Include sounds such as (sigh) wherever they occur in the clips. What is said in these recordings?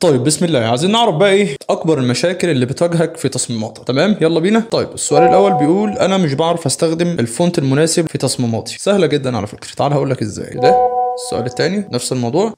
طيب بسم الله عايزين نعرف بقى ايه اكبر المشاكل اللي بتواجهك في تصميماتك تمام يلا بينا طيب السؤال الاول بيقول انا مش بعرف استخدم الفونت المناسب في تصميماتي سهله جدا على فكره تعال هقول لك ازاي ده السؤال الثاني نفس الموضوع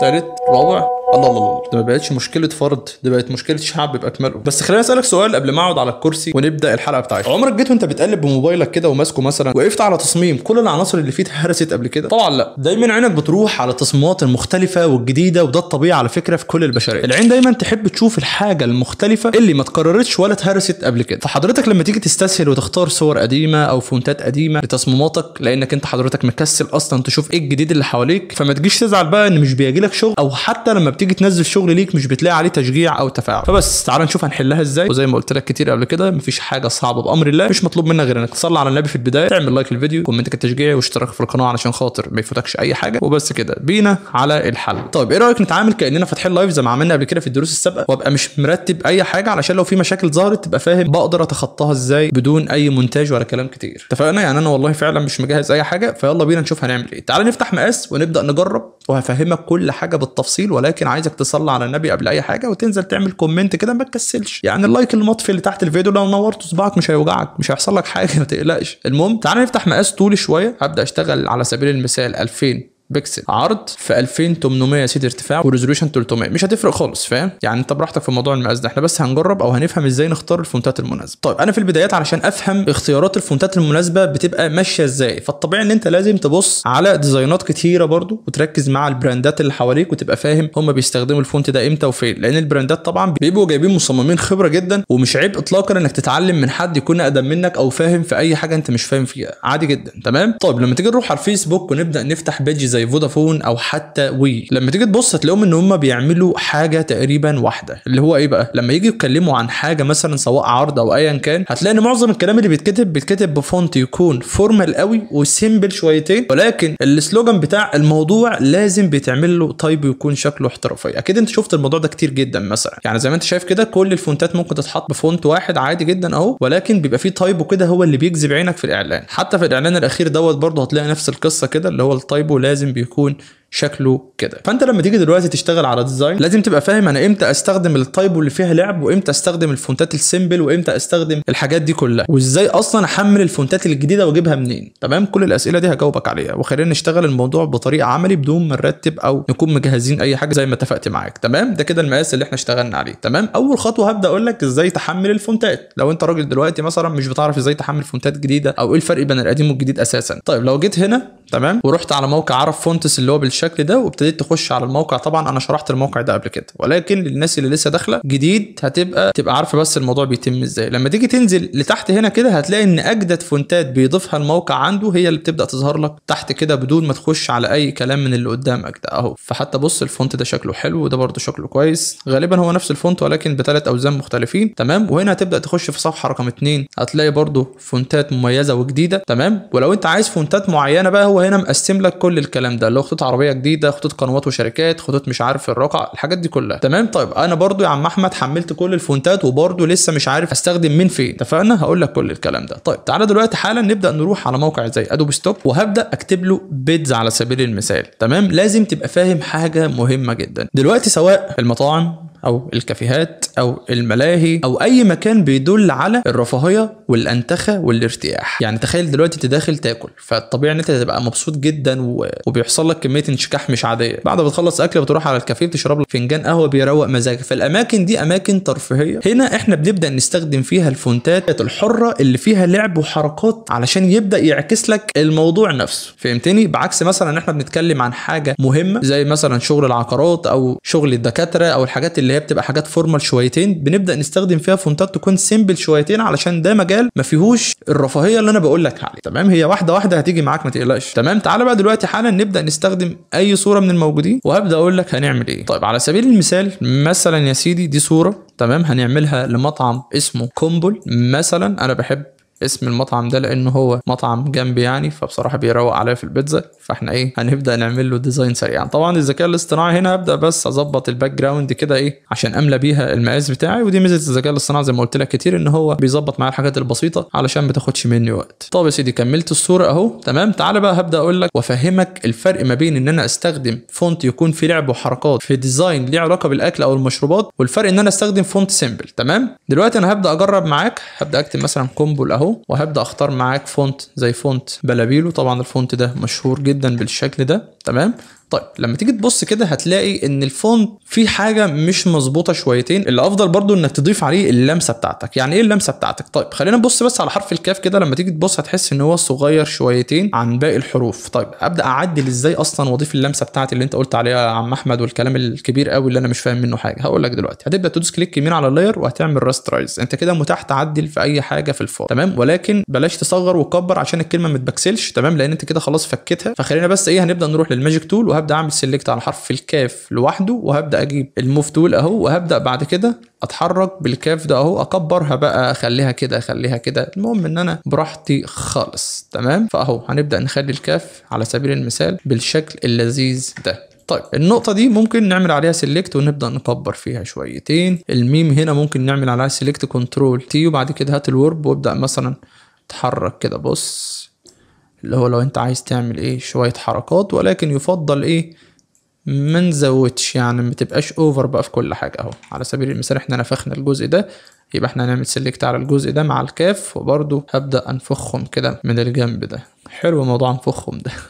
ثالث رابع الله الله الله ده ما بقتش مشكله فرد ده بقت مشكله شعب باكمله بس خليني اسالك سؤال قبل ما اقعد على الكرسي ونبدا الحلقه بتاعتنا عمرك جيت وانت بتقلب بموبايلك كده وماسكه مثلا وقفت على تصميم كل العناصر اللي فيه اتهرست قبل كده طبعا لا دايما عينك بتروح على التصميمات المختلفه والجديده وده الطبيعي على فكره في كل البشريه العين دايما تحب تشوف الحاجه المختلفه اللي ما اتكررتش ولا اتهرست قبل كده فحضرتك لما تيجي تستسهل وتختار صور قديمه او فونتات قديمه لتصميماتك لانك انت حضرتك مكسل اصلا تشوف ايه الجديد اللي حواليك فما تجيش تزعل بقى ان مش بيجي لك شغل او حتى لما تيجي تنزل شغل ليك مش بتلاقي عليه تشجيع او تفاعل فبس تعال نشوف هنحلها ازاي وزي ما قلت لك كتير قبل كده مفيش حاجه صعبه بامر الله مش مطلوب منك غير انك تصلي على النبي في البدايه تعمل لايك للفيديو كومنتك التشجيعي واشتراك في القناه علشان خاطر ما يفوتكش اي حاجه وبس كده بينا على الحل طيب ايه رايك نتعامل كاننا فاتحين لايف زي ما عملنا قبل كده في الدروس السابقه وابقى مش مرتب اي حاجه علشان لو في مشاكل ظهرت تبقى فاهم بقدر اتخطاها ازاي بدون اي مونتاج ولا كلام كتير اتفقنا يعني انا والله فعلا مش مجهز اي حاجه فيلا بينا نشوف هنعمل ايه تعال نفتح مقاس ونبدا نجرب وهفهمك كل حاجه بالتفصيل ولكن عايزك تصلي على النبي قبل اي حاجه وتنزل تعمل كومنت كده ما تكسلش يعني اللايك المطفي اللي تحت الفيديو لو نورته صباعك مش هيوجعك مش هيحصل لك حاجه ما تقلقش المهم تعالى نفتح مقاس طولي شويه هبدا اشتغل على سبيل المثال 2000 بيكسل عرض في 2800 سيت ارتفاع وريزوليوشن 300 مش هتفرق خالص فاهم يعني انت براحتك في موضوع المقاس ده احنا بس هنجرب او هنفهم ازاي نختار الفونتات المناسبه طيب انا في البدايات علشان افهم اختيارات الفونتات المناسبه بتبقى ماشيه ازاي فالطبيعي ان انت لازم تبص على ديزاينات كتيره برضو وتركز مع البراندات اللي حواليك وتبقى فاهم هم بيستخدموا الفونت ده امتى وفين لان البراندات طبعا بيبقوا جايبين مصممين خبره جدا ومش عيب اطلاقا انك تتعلم من حد يكون اقدم منك او فاهم في اي حاجه انت مش فاهم فيها عادي جدا تمام طيب لما تيجي نروح على الفيسبوك ونبدا نفتح بيج زي زي فودافون او حتى وي لما تيجي تبص هتلاقيهم ان هم بيعملوا حاجه تقريبا واحده اللي هو ايه بقى لما يجي يتكلموا عن حاجه مثلا سواء عرض او ايا كان هتلاقي ان معظم الكلام اللي بيتكتب بيتكتب بفونت يكون فورمال قوي وسيمبل شويتين ولكن السلوجان بتاع الموضوع لازم بيتعمل له تايب ويكون شكله احترافي اكيد انت شفت الموضوع ده كتير جدا مثلا يعني زي ما انت شايف كده كل الفونتات ممكن تتحط بفونت واحد عادي جدا اهو ولكن بيبقى فيه تايب وكده هو اللي بيجذب عينك في الاعلان حتى في الاعلان الاخير دوت برضه هتلاقي نفس القصه كده اللي هو التايب لازم بيكون شكله كده فانت لما تيجي دلوقتي تشتغل على ديزاين لازم تبقى فاهم انا امتى استخدم التايب اللي فيها لعب وامتى استخدم الفونتات السيمبل وامتى استخدم الحاجات دي كلها وازاي اصلا احمل الفونتات الجديده واجيبها منين تمام كل الاسئله دي هجاوبك عليها وخلينا نشتغل الموضوع بطريقه عملي بدون ما نرتب او نكون مجهزين اي حاجه زي ما اتفقت معاك تمام ده كده المقاس اللي احنا اشتغلنا عليه تمام اول خطوه هبدا اقول لك ازاي تحمل الفونتات لو انت راجل دلوقتي مثلا مش بتعرف ازاي تحمل فونتات جديده او ايه الفرق بين القديم والجديد اساسا طيب لو جيت هنا تمام ورحت على موقع عرف فونتس اللي هو بالش بالشكل ده وابتديت تخش على الموقع طبعا انا شرحت الموقع ده قبل كده ولكن للناس اللي لسه داخله جديد هتبقى تبقى عارفه بس الموضوع بيتم ازاي لما تيجي تنزل لتحت هنا كده هتلاقي ان اجدد فونتات بيضيفها الموقع عنده هي اللي بتبدا تظهر لك تحت كده بدون ما تخش على اي كلام من اللي قدامك ده اهو فحتى بص الفونت ده شكله حلو وده برده شكله كويس غالبا هو نفس الفونت ولكن بثلاث اوزان مختلفين تمام وهنا هتبدا تخش في صفحه رقم 2 هتلاقي برده فونتات مميزه وجديده تمام ولو انت عايز فونتات معينه بقى هو هنا مقسم لك كل الكلام ده لو خطوط عربيه جديده خطوط قنوات وشركات خطوط مش عارف الرقع الحاجات دي كلها تمام طيب انا برضو يا عم احمد حملت كل الفونتات وبرضو لسه مش عارف استخدم مين فين اتفقنا هقول لك كل الكلام ده طيب تعالى دلوقتي حالا نبدا نروح على موقع زي ادوب ستوك وهبدا اكتب له بيدز على سبيل المثال تمام لازم تبقى فاهم حاجه مهمه جدا دلوقتي سواء المطاعم او الكافيهات او الملاهي او اي مكان بيدل على الرفاهيه والانتخه والارتياح يعني تخيل دلوقتي انت داخل تاكل فالطبيعي ان انت تبقى مبسوط جدا وبيحصل لك كميه انشكاح مش عاديه بعد ما بتخلص اكل بتروح على الكافيه بتشرب لك فنجان قهوه بيروق مزاجك فالاماكن دي اماكن ترفيهيه هنا احنا بنبدا نستخدم فيها الفونتات الحره اللي فيها لعب وحركات علشان يبدا يعكس لك الموضوع نفسه فهمتني بعكس مثلا احنا بنتكلم عن حاجه مهمه زي مثلا شغل العقارات او شغل الدكاتره او الحاجات اللي اللي هي بتبقى حاجات فورمال شويتين بنبدا نستخدم فيها فونتات تكون سيمبل شويتين علشان ده مجال ما فيهوش الرفاهيه اللي انا بقول لك عليه تمام هي واحده واحده هتيجي معاك ما تقلقش تمام تعالى بقى دلوقتي حالا نبدا نستخدم اي صوره من الموجودين وهبدا اقول لك هنعمل ايه طيب على سبيل المثال مثلا يا سيدي دي صوره تمام هنعملها لمطعم اسمه كومبل مثلا انا بحب اسم المطعم ده لان هو مطعم جنبي يعني فبصراحه بيروق عليا في البيتزا فاحنا ايه هنبدا نعمل له ديزاين سريع يعني طبعا الذكاء الاصطناعي هنا هبدا بس اظبط الباك جراوند كده ايه عشان املى بيها المقاس بتاعي ودي ميزه الذكاء الاصطناعي زي ما قلت لك كتير ان هو بيظبط معايا الحاجات البسيطه علشان ما تاخدش مني وقت طب يا سيدي كملت الصوره اهو تمام تعالى بقى هبدا اقول لك وافهمك الفرق ما بين ان انا استخدم فونت يكون فيه لعب وحركات في ديزاين ليه علاقه بالاكل او المشروبات والفرق ان انا استخدم فونت سيمبل تمام دلوقتي انا هبدا اجرب معاك هبدا اكتب مثلا كومبو اهو اهو وهبدا اختار معاك فونت زي فونت بلابيلو طبعا الفونت ده مشهور جدا بالشكل ده تمام طيب لما تيجي تبص كده هتلاقي ان الفونت فيه حاجه مش مظبوطه شويتين اللي افضل برضو انك تضيف عليه اللمسه بتاعتك يعني ايه اللمسه بتاعتك طيب خلينا نبص بس على حرف الكاف كده لما تيجي تبص هتحس ان هو صغير شويتين عن باقي الحروف طيب ابدا اعدل ازاي اصلا واضيف اللمسه بتاعتي اللي انت قلت عليها يا عم احمد والكلام الكبير قوي اللي انا مش فاهم منه حاجه هقول لك دلوقتي هتبدا تدوس كليك يمين على اللاير وهتعمل راسترايز انت كده متاح تعدل في اي حاجه في الفونت تمام ولكن بلاش تصغر وكبر عشان الكلمه ما تمام لان انت كده خلاص فكتها فخلينا بس ايه هنبدا نروح للماجيك تول وهبدا اعمل سيلكت على حرف الكاف لوحده وهبدا اجيب الموف تول اهو وهبدا بعد كده اتحرك بالكاف ده اهو اكبرها بقى اخليها كده اخليها كده المهم ان انا براحتي خالص تمام فاهو هنبدا نخلي الكاف على سبيل المثال بالشكل اللذيذ ده طيب النقطة دي ممكن نعمل عليها سيلكت ونبدأ نكبر فيها شويتين الميم هنا ممكن نعمل عليها سيلكت كنترول تي وبعد كده هات الورب وابدأ مثلا اتحرك كده بص اللي هو لو انت عايز تعمل ايه شوية حركات ولكن يفضل ايه ما نزودش يعني ما تبقاش اوفر بقى في كل حاجة اهو على سبيل المثال احنا نفخنا الجزء ده يبقى احنا هنعمل سيلكت على الجزء ده مع الكاف وبرضو هبدأ انفخهم كده من الجنب ده حلو موضوع انفخهم ده (laughs)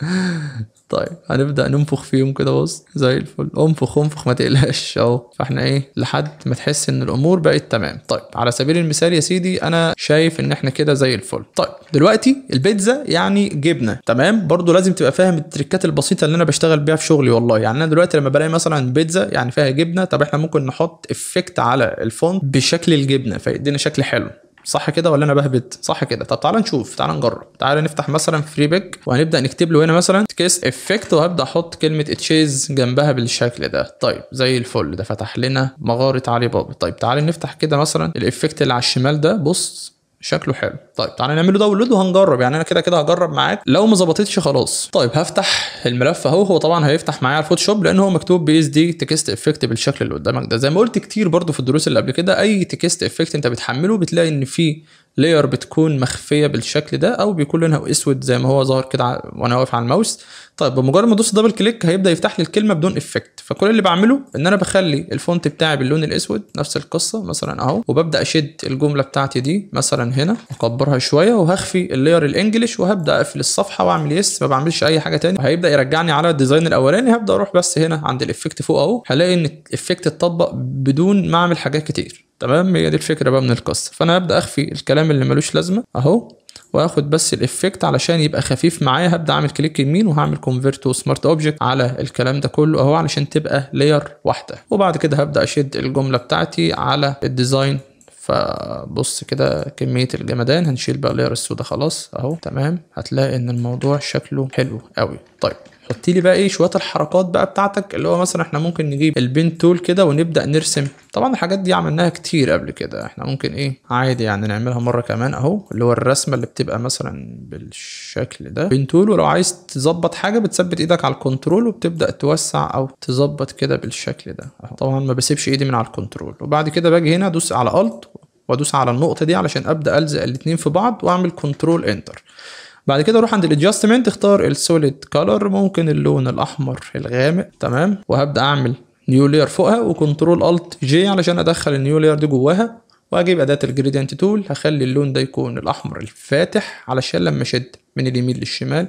(laughs) طيب هنبدا ننفخ فيهم كده بص زي الفل انفخ انفخ ما تقلقش اهو فاحنا ايه لحد ما تحس ان الامور بقت تمام طيب على سبيل المثال يا سيدي انا شايف ان احنا كده زي الفل طيب دلوقتي البيتزا يعني جبنه تمام برضو لازم تبقى فاهم التريكات البسيطه اللي انا بشتغل بيها في شغلي والله يعني انا دلوقتي لما بلاقي مثلا بيتزا يعني فيها جبنه طب احنا ممكن نحط افكت على الفونت بشكل الجبنه فيدينا شكل حلو صح كده ولا انا بهبت صح كده طب تعالى نشوف تعالى نجرب تعالى نفتح مثلا فري بيج وهنبدا نكتب له هنا مثلا كيس افكت وهبدا احط كلمه اتشيز جنبها بالشكل ده طيب زي الفل ده فتح لنا مغاره علي بابا طيب تعالى نفتح كده مثلا الافكت اللي على الشمال ده بص شكله حلو طيب تعالى نعمله داونلود وهنجرب يعني انا كده كده هجرب معاك لو ما ظبطتش خلاص طيب هفتح الملف اهو هو طبعا هيفتح معايا على الفوتوشوب لان هو مكتوب بي اس دي تكست افكت بالشكل اللي قدامك ده زي ما قلت كتير برضو في الدروس اللي قبل كده اي تكست افكت انت بتحمله بتلاقي ان في لير بتكون مخفيه بالشكل ده او بيكون لونها اسود زي ما هو ظاهر كده وانا واقف على الماوس طيب بمجرد ما ادوس دبل كليك هيبدا يفتح لي الكلمه بدون افكت فكل اللي بعمله ان انا بخلي الفونت بتاعي باللون الاسود نفس القصه مثلا اهو وببدا اشد الجمله بتاعتي دي مثلا هنا اكبرها شويه وهخفي اللاير الانجليش وهبدا اقفل الصفحه واعمل يس ما بعملش اي حاجه تاني هيبدا يرجعني على الديزاين الاولاني هبدا اروح بس هنا عند الافكت فوق اهو هلاقي ان الافكت اتطبق بدون ما اعمل حاجات كتير تمام هي دي الفكره بقى من القصه فانا هبدا اخفي الكلام اللي ملوش لازمه اهو واخد بس الافكت علشان يبقى خفيف معايا هبدا اعمل كليك يمين وهعمل كونفيرت تو سمارت اوبجكت على الكلام ده كله اهو علشان تبقى لاير واحده وبعد كده هبدا اشد الجمله بتاعتي على الديزاين فبص كده كمية الجمدان هنشيل بقى اللاير السودا خلاص اهو تمام هتلاقي ان الموضوع شكله حلو قوي طيب حطي لي بقى ايه شويه الحركات بقى بتاعتك اللي هو مثلا احنا ممكن نجيب البين تول كده ونبدا نرسم طبعا الحاجات دي عملناها كتير قبل كده احنا ممكن ايه عادي يعني نعملها مره كمان اهو اللي هو الرسمه اللي بتبقى مثلا بالشكل ده بين تول ولو عايز تظبط حاجه بتثبت ايدك على الكنترول وبتبدا توسع او تظبط كده بالشكل ده اهو طبعا ما بسيبش ايدي من على الكنترول وبعد كده باجي هنا ادوس على الت وادوس على النقطه دي علشان ابدا الزق الاثنين في بعض واعمل كنترول انتر بعد كده اروح عند الادجستمنت اختار السوليد كولر ممكن اللون الاحمر الغامق تمام وهبدا اعمل نيو لير فوقها وكنترول الت جي علشان ادخل النيو لير دي جواها واجيب اداه الجريدينت تول هخلي اللون ده يكون الاحمر الفاتح علشان لما اشد من اليمين للشمال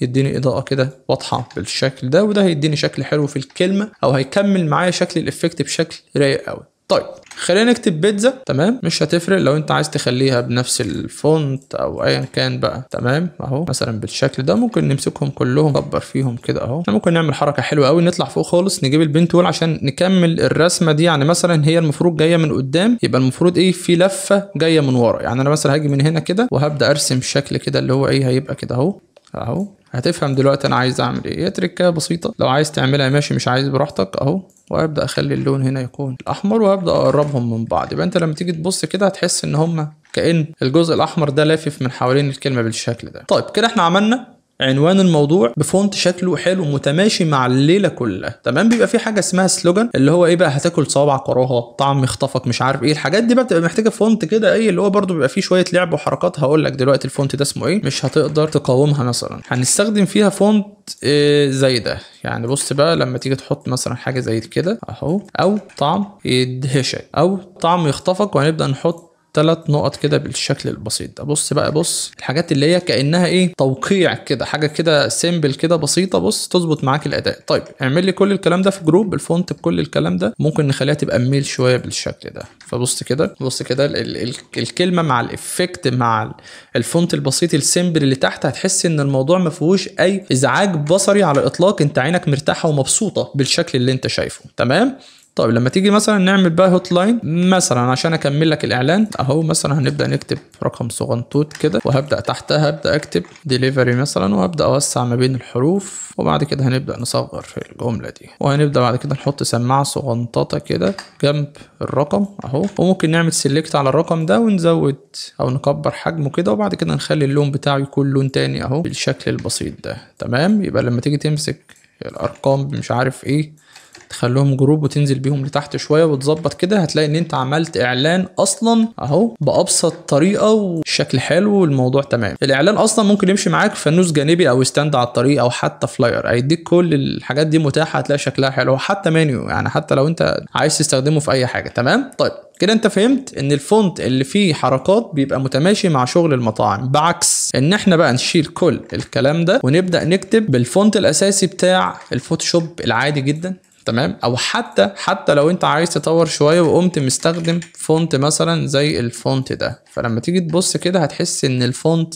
يديني اضاءه كده واضحه بالشكل ده وده هيديني شكل حلو في الكلمه او هيكمل معايا شكل الافكت بشكل رايق قوي طيب خلينا نكتب بيتزا تمام مش هتفرق لو انت عايز تخليها بنفس الفونت او ايا كان بقى تمام اهو مثلا بالشكل ده ممكن نمسكهم كلهم نكبر فيهم كده اهو احنا ممكن نعمل حركه حلوه قوي نطلع فوق خالص نجيب البين تول عشان نكمل الرسمه دي يعني مثلا هي المفروض جايه من قدام يبقى المفروض ايه في لفه جايه من ورا يعني انا مثلا هاجي من هنا كده وهبدا ارسم شكل كده اللي هو ايه هيبقى كده اهو اهو هتفهم دلوقتي انا عايز اعمل ايه هي تركه بسيطه لو عايز تعملها ماشي مش عايز براحتك اهو وابدا اخلي اللون هنا يكون الاحمر وابدا اقربهم من بعض يبقى انت لما تيجي تبص كده هتحس ان هما كان الجزء الاحمر ده لافف من حوالين الكلمه بالشكل ده طيب كده احنا عملنا عنوان الموضوع بفونت شكله حلو متماشي مع الليله كلها تمام بيبقى في حاجه اسمها سلوجان اللي هو ايه بقى هتاكل صوابع قراها طعم يخطفك مش عارف ايه الحاجات دي بقى بتبقى محتاجه فونت كده ايه اللي هو برده بيبقى فيه شويه لعب وحركات هقول لك دلوقتي الفونت ده اسمه ايه مش هتقدر تقاومها مثلا هنستخدم فيها فونت إيه زي ده يعني بص بقى لما تيجي تحط مثلا حاجه زي كده اهو او طعم يدهشك او طعم يخطفك وهنبدا نحط ثلاث نقط كده بالشكل البسيط ده بص بقى بص الحاجات اللي هي كانها ايه توقيع كده حاجه كده سيمبل كده بسيطه بص تظبط معاك الاداء طيب اعمل لي كل الكلام ده في جروب الفونت بكل الكلام ده ممكن نخليها تبقى ميل شويه بالشكل ده فبص كده بص كده ال ال الكلمه مع الافكت مع الفونت البسيط السيمبل اللي تحت هتحس ان الموضوع ما فيهوش اي ازعاج بصري على الاطلاق انت عينك مرتاحه ومبسوطه بالشكل اللي انت شايفه تمام طيب لما تيجي مثلا نعمل بقى هوت لاين مثلا عشان اكمل لك الاعلان اهو مثلا هنبدا نكتب رقم صغنطوط كده وهبدا تحتها هبدا اكتب ديليفري مثلا وهبدا اوسع ما بين الحروف وبعد كده هنبدا نصغر في الجمله دي وهنبدا بعد كده نحط سماعه صغنططه كده جنب الرقم اهو وممكن نعمل سيلكت على الرقم ده ونزود او نكبر حجمه كده وبعد كده نخلي اللون بتاعه يكون لون تاني اهو بالشكل البسيط ده تمام يبقى لما تيجي تمسك الارقام مش عارف ايه تخليهم جروب وتنزل بيهم لتحت شويه وتظبط كده هتلاقي ان انت عملت اعلان اصلا اهو بابسط طريقه وشكل حلو والموضوع تمام الاعلان اصلا ممكن يمشي معاك فانوس جانبي او ستاند على الطريق او حتى فلاير هيديك كل الحاجات دي متاحه هتلاقي شكلها حلو حتى مانيو يعني حتى لو انت عايز تستخدمه في اي حاجه تمام طيب كده انت فهمت ان الفونت اللي فيه حركات بيبقى متماشي مع شغل المطاعم بعكس ان احنا بقى نشيل كل الكلام ده ونبدا نكتب بالفونت الاساسي بتاع الفوتوشوب العادي جدا تمام او حتى حتى لو انت عايز تطور شويه وقمت مستخدم فونت مثلا زي الفونت ده فلما تيجي تبص كده هتحس ان الفونت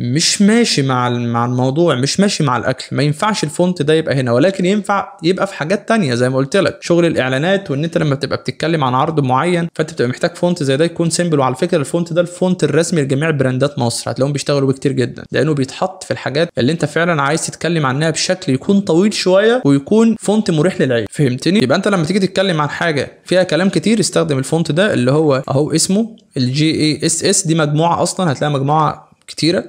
مش ماشي مع مع الموضوع مش ماشي مع الاكل ما ينفعش الفونت ده يبقى هنا ولكن ينفع يبقى في حاجات تانية زي ما قلت لك شغل الاعلانات وان انت لما بتبقى بتتكلم عن عرض معين فانت بتبقى محتاج فونت زي ده يكون سيمبل وعلى فكره الفونت ده الفونت الرسمي لجميع براندات مصر هتلاقيهم بيشتغلوا بيه كتير جدا لانه بيتحط في الحاجات اللي انت فعلا عايز تتكلم عنها بشكل يكون طويل شويه ويكون فونت مريح للعين فهمتني يبقى انت لما تيجي تتكلم عن حاجه فيها كلام كتير استخدم الفونت ده اللي هو اهو اسمه الجي اي اس اس دي مجموعه اصلا هتلاقي مجموعه كتيره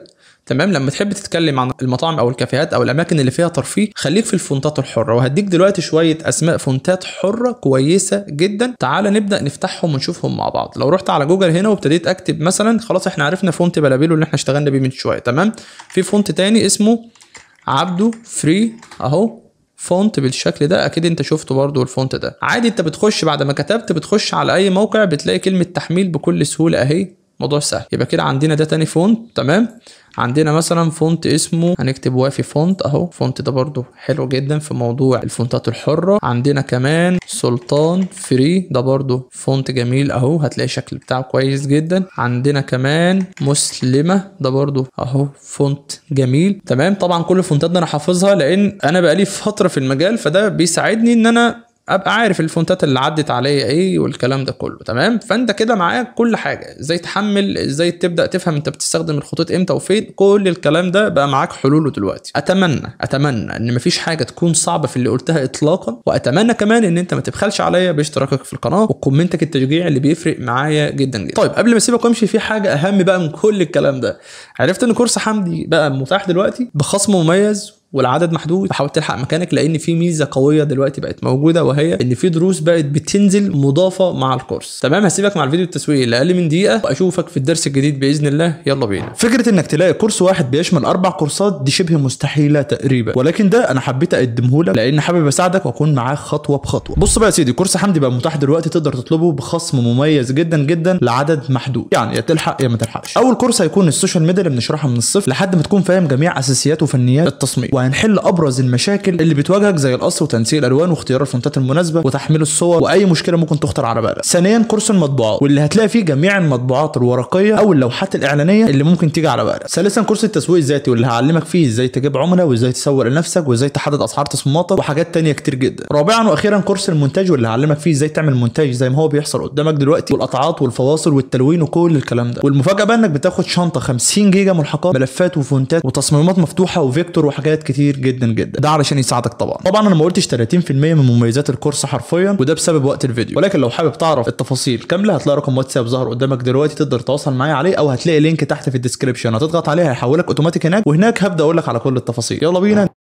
تمام لما تحب تتكلم عن المطاعم او الكافيهات او الاماكن اللي فيها ترفيه خليك في الفونتات الحره وهديك دلوقتي شويه اسماء فونتات حره كويسه جدا تعال نبدا نفتحهم ونشوفهم مع بعض لو رحت على جوجل هنا وابتديت اكتب مثلا خلاص احنا عرفنا فونت بلابيلو اللي احنا اشتغلنا بيه من شويه تمام في فونت تاني اسمه عبده فري اهو فونت بالشكل ده اكيد انت شفته برضو الفونت ده عادي انت بتخش بعد ما كتبت بتخش على اي موقع بتلاقي كلمه تحميل بكل سهوله اهي موضوع سهل يبقى كده عندنا ده تاني فونت تمام عندنا مثلا فونت اسمه هنكتب وافي فونت اهو فونت ده برده حلو جدا في موضوع الفونتات الحره عندنا كمان سلطان فري ده برده فونت جميل اهو هتلاقي الشكل بتاعه كويس جدا عندنا كمان مسلمه ده برده اهو فونت جميل تمام طبعا كل الفونتات ده انا حافظها لان انا بقالي فتره في المجال فده بيساعدني ان انا ابقى عارف الفونتات اللي عدت عليا ايه والكلام ده كله تمام فانت كده معاك كل حاجه ازاي تحمل ازاي تبدا تفهم انت بتستخدم الخطوط امتى وفين كل الكلام ده بقى معاك حلوله دلوقتي اتمنى اتمنى ان مفيش حاجه تكون صعبه في اللي قلتها اطلاقا واتمنى كمان ان انت ما تبخلش عليا باشتراكك في القناه وكومنتك التشجيعي اللي بيفرق معايا جدا جدا طيب قبل ما اسيبك وامشي في حاجه اهم بقى من كل الكلام ده عرفت ان كورس حمدي بقى متاح دلوقتي بخصم مميز والعدد محدود فحاول تلحق مكانك لان في ميزه قويه دلوقتي بقت موجوده وهي ان في دروس بقت بتنزل مضافه مع الكورس تمام هسيبك مع الفيديو التسويقي لاقل من دقيقه واشوفك في الدرس الجديد باذن الله يلا بينا فكره انك تلاقي كورس واحد بيشمل اربع كورسات دي شبه مستحيله تقريبا ولكن ده انا حبيت اقدمه لك لان حابب اساعدك واكون معاك خطوه بخطوه بص بقى يا سيدي كورس حمدي بقى متاح دلوقتي تقدر تطلبه بخصم مميز جدا جدا لعدد محدود يعني يا تلحق يا ما تلحقش اول كورس هيكون السوشيال ميديا اللي بنشرحها من الصفر لحد ما تكون فاهم جميع اساسيات وفنيات التصميم وهنحل ابرز المشاكل اللي بتواجهك زي القص وتنسيق الالوان واختيار الفونتات المناسبه وتحميل الصور واي مشكله ممكن تخطر على بالك ثانيا كورس المطبوعات واللي هتلاقي فيه جميع المطبوعات الورقيه او اللوحات الاعلانيه اللي ممكن تيجي على بالك ثالثا كورس التسويق الذاتي واللي هعلمك فيه ازاي تجيب عملاء وازاي تسوق لنفسك وازاي تحدد اسعار تصميماتك وحاجات تانية كتير جدا رابعا واخيرا كورس المونتاج واللي هعلمك فيه ازاي تعمل مونتاج زي ما هو بيحصل قدامك دلوقتي والقطعات والفواصل والتلوين وكل الكلام ده والمفاجاه بقى انك بتاخد شنطه 50 جيجا ملحقات ملفات وفونتات وتصميمات مفتوحه وفيكتور وحاجات كتير كتير جدا جدا ده علشان يساعدك طبعا طبعا انا ما قلتش 30% من مميزات الكورس حرفيا وده بسبب وقت الفيديو ولكن لو حابب تعرف التفاصيل كامله هتلاقي رقم واتساب ظهر قدامك دلوقتي تقدر تتواصل معايا عليه او هتلاقي لينك تحت في الديسكربشن هتضغط عليه هيحولك اوتوماتيك هناك وهناك هبدا اقول لك على كل التفاصيل يلا بينا